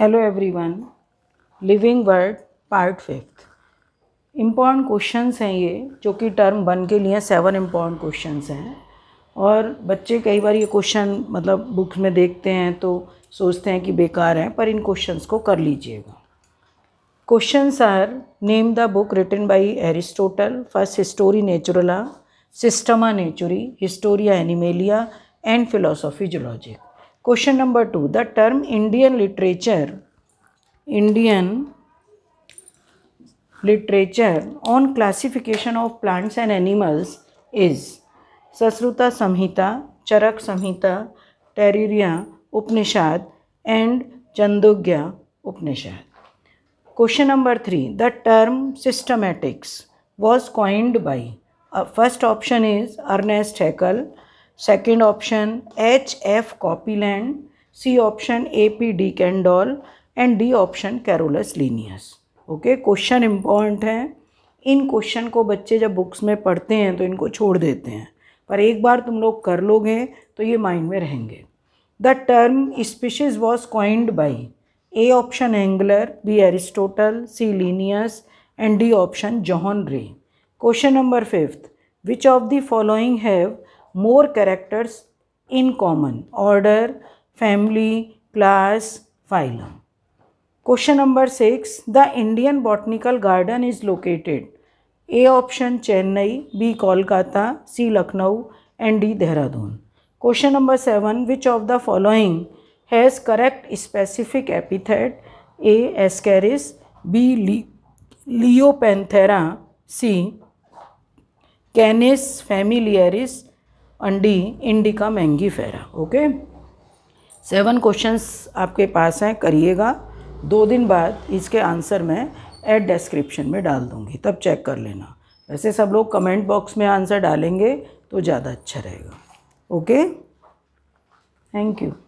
hello everyone living world part fifth important questions हैं ये जो कि टर्म वन के लिए सेवन इम्पॉर्टेंट क्वेश्चंस हैं और बच्चे कई बार ये क्वेश्चन मतलब बुक्स में देखते हैं तो सोचते हैं कि बेकार हैं पर इन क्वेश्चंस को कर लीजिएगा questions are name the book written by Aristotle first Historia Naturalis Systema Naturae Historia Animalium and Philosophie Zoologique question number two the term Indian literature Indian literature on classification of plants and animals is Sushruta Samhita Charaka Samhita Taittiriya Upanishad and Chandogya Upanishad question number three the term systematics was coined by first option is Ernest Haeckel second option H F Copeland C option A P D Candolle and D option Carolus Linnaeus okay question important हैं इन question को बच्चे जब books में पढ़ते हैं तो इनको छोड़ देते हैं पर एक बार तुम लोग कर लोगे तो ये माइंड में रहेंगे the term species was coined by A option Engler B Aristotle C Linnaeus and D option John Ray question number fifth which of the following have more characters in common order family class phylum question number six the Indian botanical garden is located A option Chennai B Kolkata C Lucknow and D Dehradun question number seven which of the following has correct specific epithet A Ascaris B Leopanthera C Canis familiaris and D Indica महंगी फेरा okay seven questions आपके पास हैं करिएगा दो दिन बाद इसके answer मैं एड डिस्क्रिप्शन में डाल दूँगी तब चेक कर लेना वैसे सब लोग कमेंट बॉक्स में आंसर डालेंगे तो ज़्यादा अच्छा रहेगा ओके थैंक यू